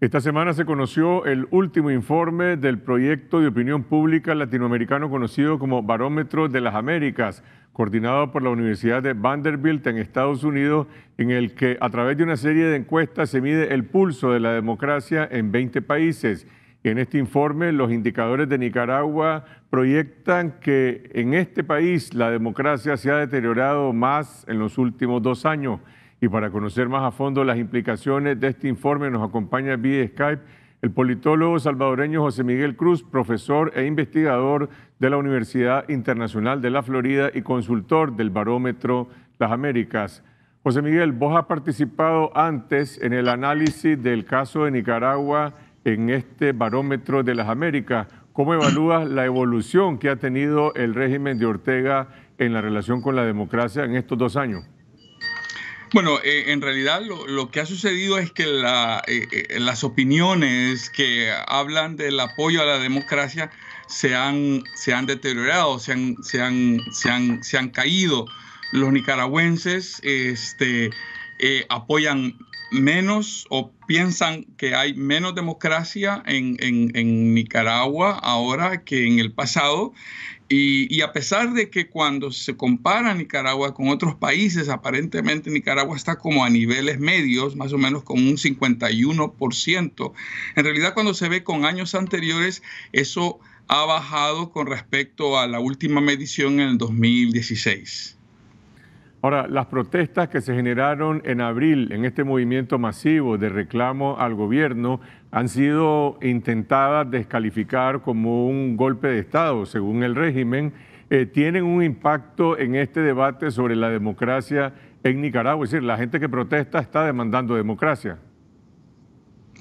Esta semana se conoció el último informe del proyecto de opinión pública latinoamericano conocido como Barómetro de las Américas, coordinado por la Universidad de Vanderbilt en Estados Unidos, en el que a través de una serie de encuestas se mide el pulso de la democracia en 20 países. En este informe, los indicadores de Nicaragua proyectan que en este país la democracia se ha deteriorado más en los últimos dos años. Y para conocer más a fondo las implicaciones de este informe, nos acompaña vía Skype el politólogo salvadoreño José Miguel Cruz, profesor e investigador de la Universidad Internacional de la Florida y consultor del barómetro Las Américas. José Miguel, vos has participado antes en el análisis del caso de Nicaragua en este barómetro de las Américas. ¿Cómo evalúas la evolución que ha tenido el régimen de Ortega en la relación con la democracia en estos dos años? Bueno, eh, en realidad lo, que ha sucedido es que eh, eh, las opiniones que hablan del apoyo a la democracia se han, se han deteriorado, se han, se han, se han, caído. Los nicaragüenses este, apoyan menos o piensan que hay menos democracia en, Nicaragua ahora que en el pasado. Y, y, a pesar de que cuando se compara Nicaragua con otros países, aparentemente Nicaragua está como a niveles medios, más o menos con un 51%, en realidad cuando se ve con años anteriores, eso ha bajado con respecto a la última medición en el 2016. Ahora, las protestas que se generaron en abril en este movimiento masivo de reclamo al gobierno han sido intentadas descalificar como un golpe de Estado, según el régimen, eh, tienen un impacto en este debate sobre la democracia en Nicaragua. Es decir, la gente que protesta está demandando democracia.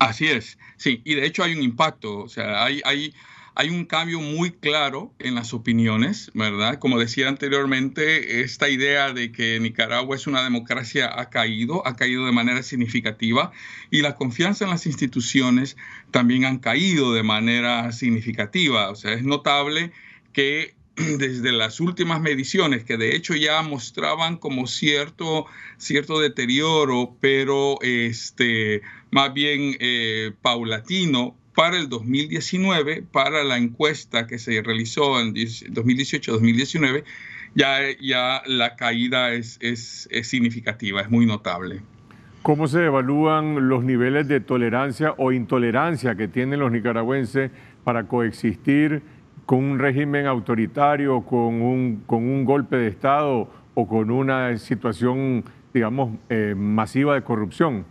Así es, sí, y de hecho hay un impacto, o sea, hay, hay hay un cambio muy claro en las opiniones, ¿verdad? Como decía anteriormente, esta idea de que Nicaragua es una democracia ha caído, ha caído de manera significativa y la confianza en las instituciones también han caído de manera significativa. O sea, es notable que desde las últimas mediciones, que de hecho ya mostraban como cierto, cierto deterioro, pero este, más bien eh, paulatino, para el 2019, para la encuesta que se realizó en 2018-2019, ya, ya la caída es, significativa, es muy notable. ¿Cómo se evalúan los niveles de tolerancia o intolerancia que tienen los nicaragüenses para coexistir con un régimen autoritario, con un, con un golpe de Estado o con una situación, digamos, eh, masiva de corrupción?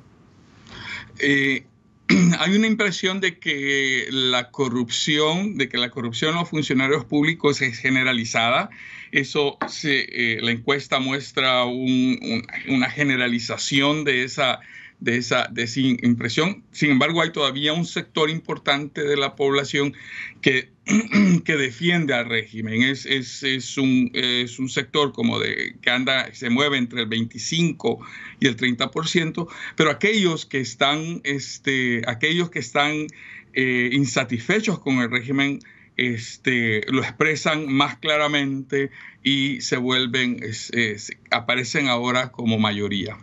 Eh, hay una impresión de que la corrupción, de que la corrupción en los funcionarios públicos es generalizada. Eso se, eh, la encuesta muestra una generalización de esa de esa, de impresión. Sin embargo, hay todavía un sector importante de la población que, que defiende al régimen. Es, es, un, sector como de que anda, se mueve entre el 25 y el 30%, pero aquellos que están, este, aquellos que están eh, insatisfechos con el régimen, este, lo expresan más claramente y se vuelven, aparecen ahora como mayoría.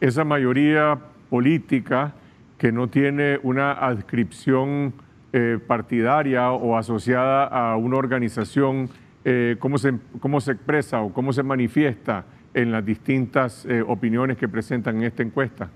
Esa mayoría política que no tiene una adscripción eh, partidaria o asociada a una organización, eh, cómo, se, cómo se expresa o cómo se manifiesta en las distintas eh, opiniones que presentan en esta encuesta?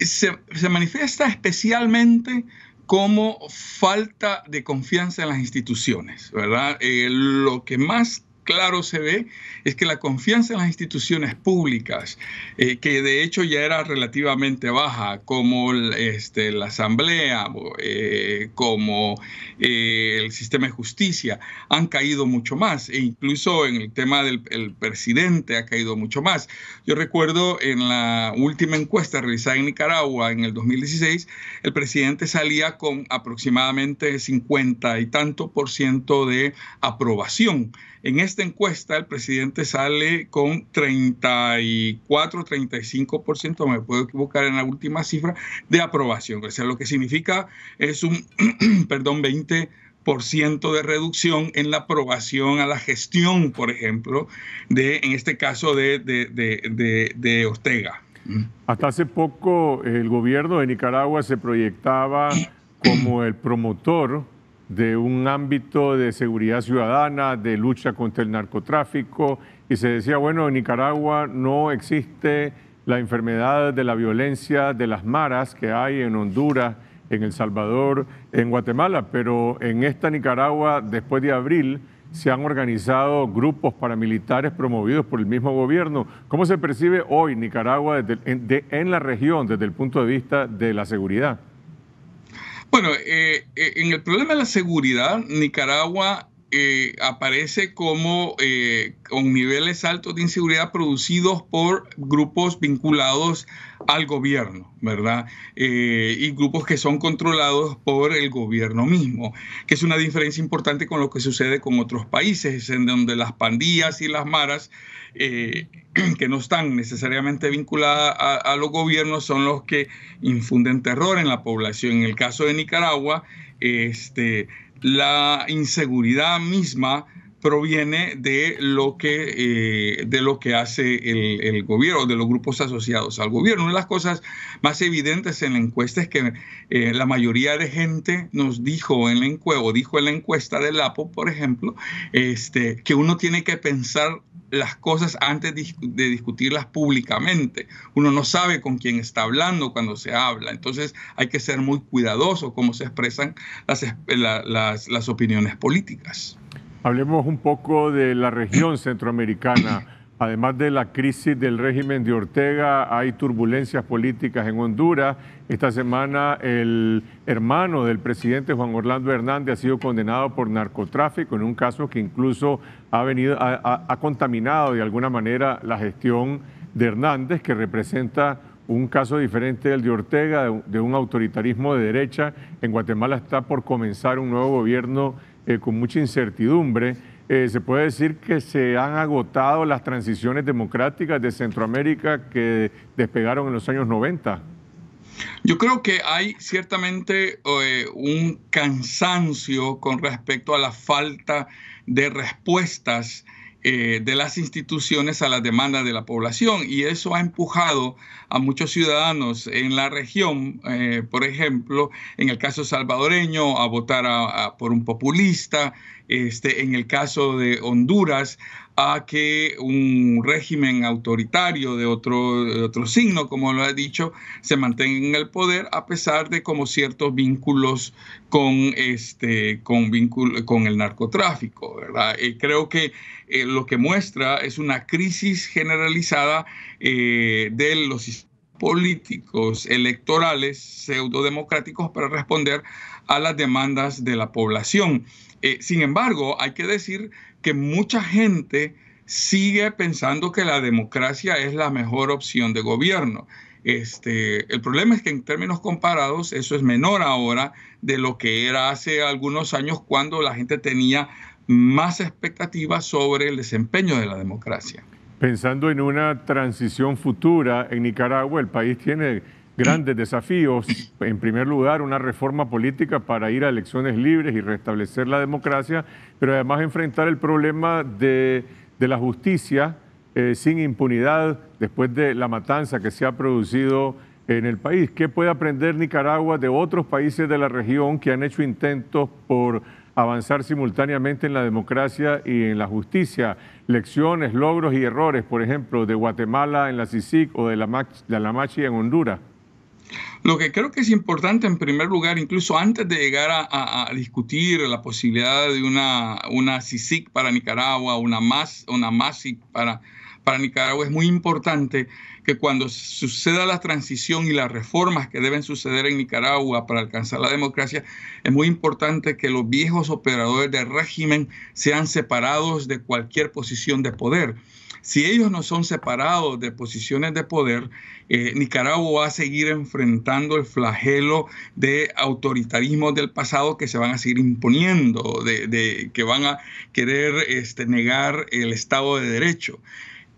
Se, manifiesta especialmente como falta de confianza en las instituciones, ¿verdad? lo que más claro se ve es que la confianza en las instituciones públicas, eh, que de hecho ya era relativamente baja, como este, la Asamblea, eh, como eh, el sistema de justicia, han caído mucho más. E incluso en el tema del presidente ha caído mucho más. Yo recuerdo en la última encuesta realizada en Nicaragua en el 2016, el presidente salía con aproximadamente 50 y tanto por ciento de aprobación en esta encuesta el presidente sale con 34, 35%, me puedo equivocar en la última cifra, de aprobación. O sea, lo que significa es un, perdón, 20 de reducción en la aprobación a la gestión, por ejemplo, de, en este caso de, de, de, de Ortega. Hasta hace poco el gobierno de Nicaragua se proyectaba como el promotor de un ámbito de seguridad ciudadana, de lucha contra el narcotráfico, y se decía, bueno, en Nicaragua no existe la enfermedad de la violencia de las maras que hay en Honduras, en El Salvador, en Guatemala, pero en esta Nicaragua, después de abril, se han organizado grupos paramilitares promovidos por el mismo gobierno. ¿Cómo se percibe hoy Nicaragua en la región desde el punto de vista de la seguridad? Bueno, eh, eh, en el problema de la seguridad, Nicaragua eh, aparece como eh, con niveles altos de inseguridad producidos por grupos vinculados al gobierno, ¿verdad? Eh, y grupos que son controlados por el gobierno mismo, que es una diferencia importante con lo que sucede con otros países, en donde las pandillas y las maras, que no están necesariamente vinculadas a, a los gobiernos, son los que infunden terror en la población. En el caso de Nicaragua, este, la inseguridad misma proviene de lo que, eh, de lo que hace el, gobierno, de los grupos asociados al gobierno. Una de las cosas más evidentes en la encuesta es que eh, la mayoría de gente nos dijo en la encuesta, dijo en la encuesta del APO, por ejemplo, este, que uno tiene que pensar las cosas antes de discutirlas públicamente. Uno no sabe con quién está hablando cuando se habla. Entonces hay que ser muy cuidadoso cómo se expresan las, las, las opiniones políticas. Hablemos un poco de la región centroamericana. Además de la crisis del régimen de Ortega, hay turbulencias políticas en Honduras. Esta semana el hermano del presidente Juan Orlando Hernández ha sido condenado por narcotráfico en un caso que incluso ha, venido, ha, contaminado de alguna manera la gestión de Hernández, que representa un caso diferente del de Ortega, de un autoritarismo de derecha. En Guatemala está por comenzar un nuevo gobierno eh, con mucha incertidumbre. Eh, se puede decir que se han agotado las transiciones democráticas de Centroamérica que despegaron en los años 90. Yo creo que hay ciertamente eh, un cansancio con respecto a la falta de respuestas eh, de las instituciones a las demandas de la población y eso ha empujado a muchos ciudadanos en la región, por ejemplo, en el caso salvadoreño, a votar por un populista, este, en el caso de Honduras, a que un régimen autoritario de otro, otro signo, como lo ha dicho, se mantenga en el poder a pesar de como ciertos vínculos con, este, con, con el narcotráfico. ¿verdad? Eh, creo que eh, lo que muestra es una crisis generalizada eh, de los políticos electorales pseudo-democráticos para responder a las demandas de la población. Eh, sin embargo, hay que decir que mucha gente sigue pensando que la democracia es la mejor opción de gobierno. Este, el problema es que en términos comparados eso es menor ahora de lo que era hace algunos años cuando la gente tenía más expectativas sobre el desempeño de la democracia pensando en una transición futura en Nicaragua, el país tiene grandes desafíos. En primer lugar, una reforma política para ir a elecciones libres y restablecer la democracia, pero además enfrentar el problema de, la justicia eh, sin impunidad después de la matanza que se ha producido en el país. ¿Qué puede aprender Nicaragua de otros países de la región que han hecho intentos por avanzar simultáneamente en la democracia y en la justicia. Lecciones, logros y errores, por ejemplo, de Guatemala en la CICIC o de la, de la Machi en Honduras. Lo que creo que es importante en primer lugar, incluso antes de llegar a, discutir la posibilidad de una, una CICIC para Nicaragua, una una MASIC para para Nicaragua es muy importante que cuando suceda la transición y las reformas que deben suceder en Nicaragua para alcanzar la democracia, es muy importante que los viejos operadores del régimen sean separados de cualquier posición de poder. Si ellos no son separados de posiciones de poder, eh, Nicaragua va a seguir enfrentando el flagelo de autoritarismos del pasado que se van a seguir imponiendo, de, que van a querer este, negar el Estado de Derecho.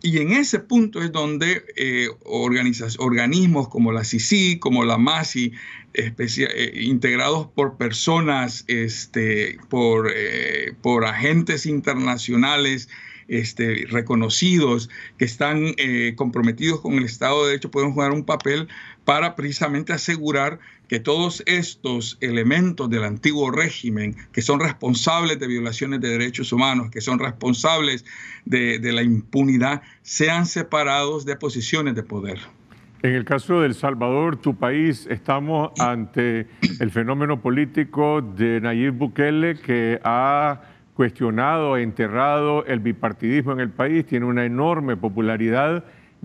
Y en ese punto es donde eh, organismos como la CICI, como la MASI, eh, integrados por personas, este, por, eh, por agentes internacionales, este, reconocidos, que están comprometidos con el Estado de Derecho, pueden jugar un papel para precisamente asegurar que todos estos elementos del antiguo régimen, que son responsables de violaciones de derechos humanos, que son responsables de, la impunidad, sean separados de posiciones de poder. En el caso de El Salvador, tu país, estamos ante el fenómeno político de Nayib Bukele que ha cuestionado, enterrado el bipartidismo en el país, tiene una enorme popularidad,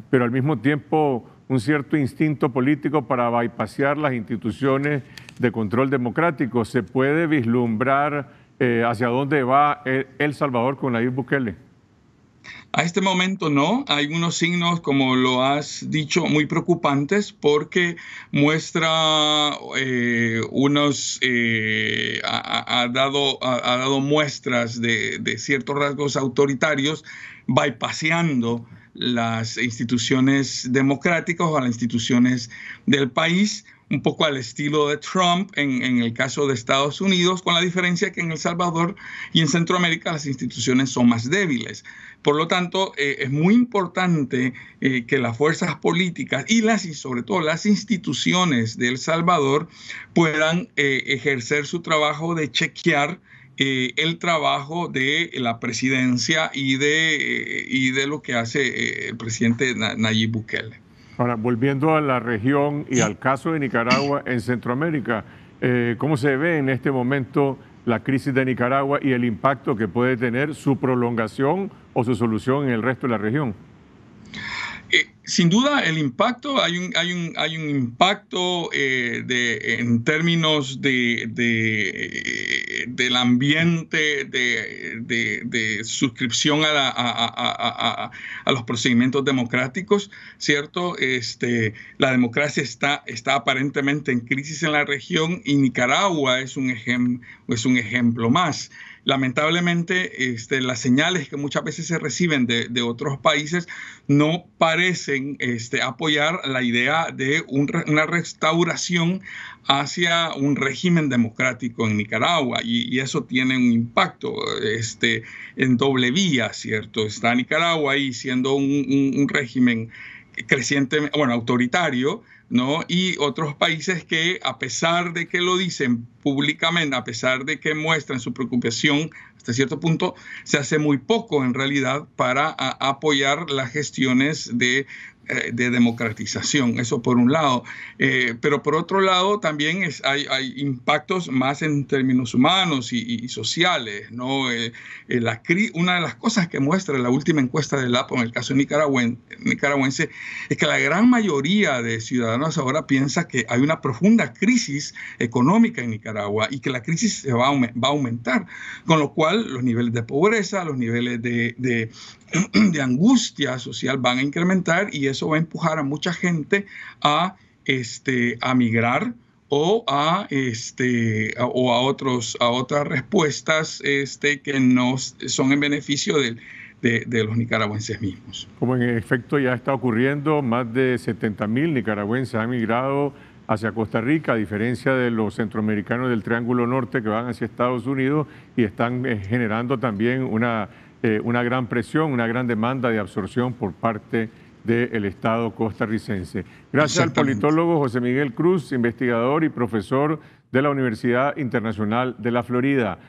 pero al mismo tiempo un cierto instinto político para bypasear las instituciones de control democrático. ¿Se puede vislumbrar eh, hacia dónde va El Salvador con Nayib Bukele? A este momento no, hay unos signos, como lo has dicho, muy preocupantes porque muestra eh, unos, eh, ha, dado, ha, dado muestras de, de ciertos rasgos autoritarios bypaseando las instituciones democráticas o a las instituciones del país, un poco al estilo de Trump en, el caso de Estados Unidos, con la diferencia que en El Salvador y en Centroamérica las instituciones son más débiles. Por lo tanto, eh, es muy importante eh, que las fuerzas políticas y las y sobre todo las instituciones de El Salvador puedan eh, ejercer su trabajo de chequear eh, el trabajo de la presidencia y de, eh, y de lo que hace eh, el presidente Nayib Bukele. Ahora, volviendo a la región y al caso de Nicaragua en Centroamérica, ¿cómo se ve en este momento la crisis de Nicaragua y el impacto que puede tener su prolongación o su solución en el resto de la región? sin duda, el impacto, hay un, hay un, hay un impacto eh, de, en términos de, eh, del ambiente de, suscripción a, a, los procedimientos democráticos, ¿cierto? Este, la democracia está, está aparentemente en crisis en la región y Nicaragua es un, es un ejemplo más lamentablemente este, las señales que muchas veces se reciben de, otros países no parecen este, apoyar la idea de una restauración hacia un régimen democrático en Nicaragua y, eso tiene un impacto este, en doble vía, ¿cierto? Está Nicaragua ahí siendo un, un régimen creciente, bueno, autoritario, ¿no? Y otros países que, a pesar de que lo dicen públicamente, a pesar de que muestran su preocupación hasta cierto punto, se hace muy poco en realidad para apoyar las gestiones de eh, de democratización, eso por un lado. Eh, pero por otro lado, también es, hay, hay, impactos más en términos humanos y, sociales. ¿no? Eh, eh una de las cosas que muestra la última encuesta del APO en el caso nicaragüense es que la gran mayoría de ciudadanos ahora piensa que hay una profunda crisis económica en Nicaragua y que la crisis se va, a, va aumentar, con lo cual los niveles de pobreza, los niveles de, de, angustia social van a incrementar y es eso va a empujar a mucha gente a, este, a migrar o a, este, o a, otros, a otras respuestas este, que no son en beneficio de, los nicaragüenses mismos. Como en efecto ya está ocurriendo, más de 70 mil nicaragüenses han migrado hacia Costa Rica, a diferencia de los centroamericanos del Triángulo Norte que van hacia Estados Unidos y están eh, generando también una, eh, una gran presión, una gran demanda de absorción por parte de del Estado costarricense. Gracias al politólogo José Miguel Cruz, investigador y profesor de la Universidad Internacional de la Florida.